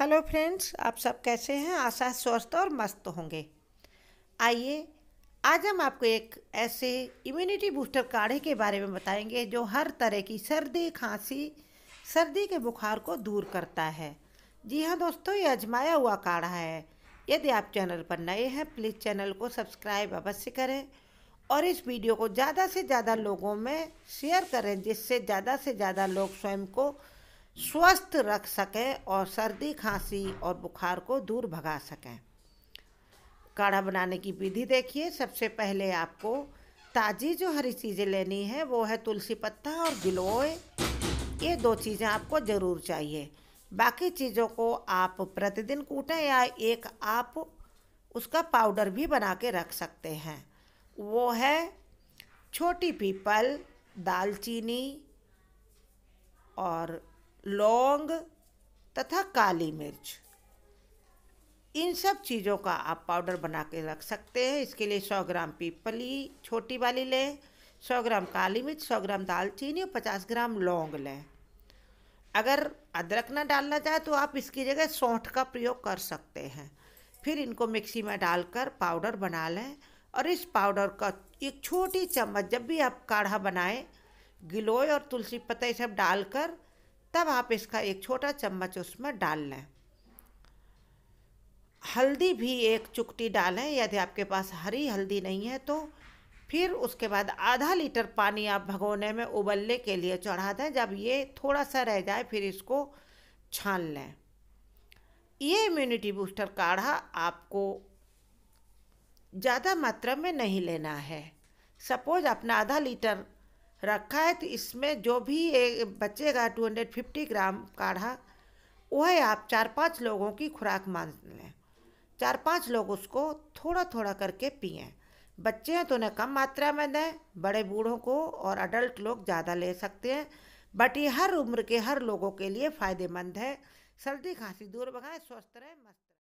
hello friends आप सब कैसे हैं आशा स्वस्थ और मस्त होंगे आइए आज हम आपको एक ऐसे इम्यूनिटी बूस्टर काढ़े के बारे में बताएंगे जो हर तरह की सर्दी खांसी सर्दी के बुखार को दूर करता है जी हाँ दोस्तों ये अजमाया हुआ काढ़ा है यदि आप चैनल पर नए हैं प्लीज़ चैनल को सब्सक्राइब अवश्य करें और इस वीडियो को ज़्यादा से ज़्यादा लोगों में शेयर करें जिससे ज़्यादा से ज़्यादा लोग स्वयं को स्वस्थ रख सकें और सर्दी खांसी और बुखार को दूर भगा सकें काढ़ा बनाने की विधि देखिए सबसे पहले आपको ताज़ी जो हरी चीज़ें लेनी है वो है तुलसी पत्ता और गिलोय ये दो चीज़ें आपको ज़रूर चाहिए बाकी चीज़ों को आप प्रतिदिन कूटें या एक आप उसका पाउडर भी बना के रख सकते हैं वो है छोटी पीपल दालचीनी और लौंग तथा काली मिर्च इन सब चीज़ों का आप पाउडर बना के रख सकते हैं इसके लिए 100 ग्राम पीपली छोटी वाली लें 100 ग्राम काली मिर्च 100 ग्राम दालचीनी और 50 ग्राम लौंग लें अगर अदरक ना डालना चाहे तो आप इसकी जगह सौंठ का प्रयोग कर सकते हैं फिर इनको मिक्सी में डालकर पाउडर बना लें और इस पाउडर का एक छोटी चम्मच जब भी आप काढ़ा बनाएं गिलोय और तुलसी पत्ते सब डालकर तब आप इसका एक छोटा चम्मच उसमें डाल लें हल्दी भी एक चुकटी डालें यदि आपके पास हरी हल्दी नहीं है तो फिर उसके बाद आधा लीटर पानी आप भगोने में उबलने के लिए चढ़ा दें जब ये थोड़ा सा रह जाए फिर इसको छान लें ये इम्यूनिटी बूस्टर काढ़ा आपको ज़्यादा मात्रा में नहीं लेना है सपोज अपना आधा लीटर रखा है तो इसमें जो भी एक बचेगा टू हंड्रेड फिफ्टी ग्राम काढ़ा वह आप चार पांच लोगों की खुराक मान लें चार पांच लोग उसको थोड़ा थोड़ा करके पिए बच्चे हैं तो उन्हें कम मात्रा में दें बड़े बूढ़ों को और अडल्ट लोग ज़्यादा ले सकते हैं बट ये हर उम्र के हर लोगों के लिए फ़ायदेमंद है सर्दी खांसी दूर भगाएं स्वस्थ रहें मस्त